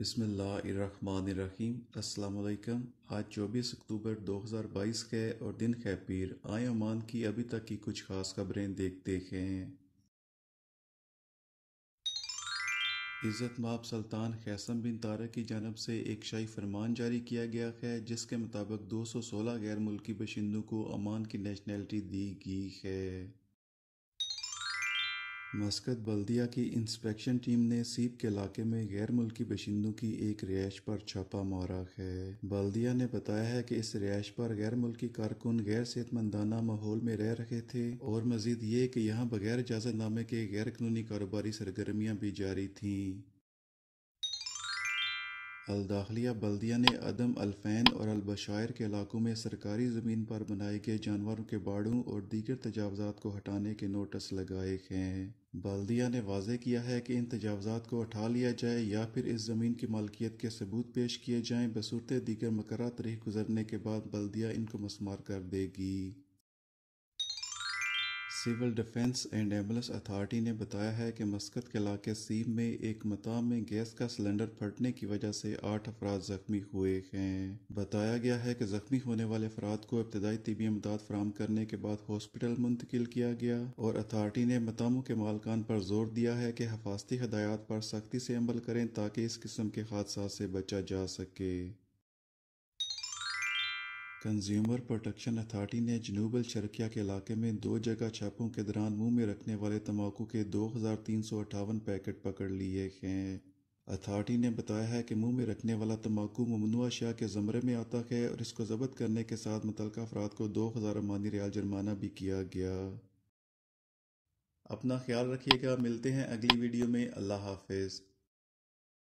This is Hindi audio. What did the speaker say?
बिसमीम अल्लाम आज 24 अक्टूबर 2022 है और दिन है पीर आए ओमान की अभी तक की कुछ खास खबरें देखते हैं इज़्ज़त माब सुल्तान खैसम बिन तारक की जानब से एक शाही फरमान जारी किया गया है जिसके मुताबिक 216 गैर मुल्की बशिंदों को अमान की नेशनैलिटी दी गई है मस्कत बल्दिया की इंस्पेक्शन टीम ने सीप के इलाके में गैर मुल्की बशिंदों की एक रिहायश पर छापा मारा है बल्दिया ने बताया है कि इस रिहायश पर गैर मुल्की कारकुन गैर सेहतमंदाना माहौल में रह रहे थे और मजीद ये कि यहाँ बगैर इजाजतनामे के गैर कानूनी कारोबारी सरगर्मियाँ भी जारी थीं अलदाखलिया बल्दिया ने अदम अलफ़ैन और अलबशायर के इलाकों में सरकारी ज़मीन पर बनाए गए जानवरों के बाड़ों और दीगर तजावज़ात को हटाने के नोटिस लगाए हैं बल्दिया ने वाजे किया है कि इन तजावज़ात को हटा लिया जाए या फिर इस ज़मीन की मालकियत के सबूत पेश किए जाएँ बसूरत दीगर मकर तरीक गुजरने के बाद बल्दिया इनको मसमार कर देगी civil defence and ambulance authority ने बताया है कि मस्कत के इलाके सीम में एक मताम में गैस का सिलेंडर फटने की वजह से आठ अफराद जख्मी हुए हैं बताया गया है कि जख्मी होने वाले अफराद को इब्तदाई तबी इमदाद फराम करने के बाद हॉस्पिटल मुंतकिल किया गया और अथॉरिटी ने मतामों के मालकान पर जोर दिया है कि हफाजती हदायत पर सख्ती से अमल करें ताकि इस किस्म के हादसा से बचा जा सके कंज्यूमर प्रोटेक्शन अथॉरिटी ने जनूबल शरकिया के इलाके में दो जगह छापों के दौरान मुंह में रखने वाले तम्बाकू के दो हज़ार तीन सौ अट्ठावन पैकेट पकड़ लिए हैं अथॉरिटी ने बताया है कि मुंह में रखने वाला तम्बाकू ममनुआ शाह के ज़मरे में आता है और इसको जब्त करने के साथ मुतल अफराद को दो हज़ार अमानी रियाल जुर्माना भी किया गया अपना ख्याल रखिएगा मिलते हैं अगली वीडियो में अल्लाह हाफिज़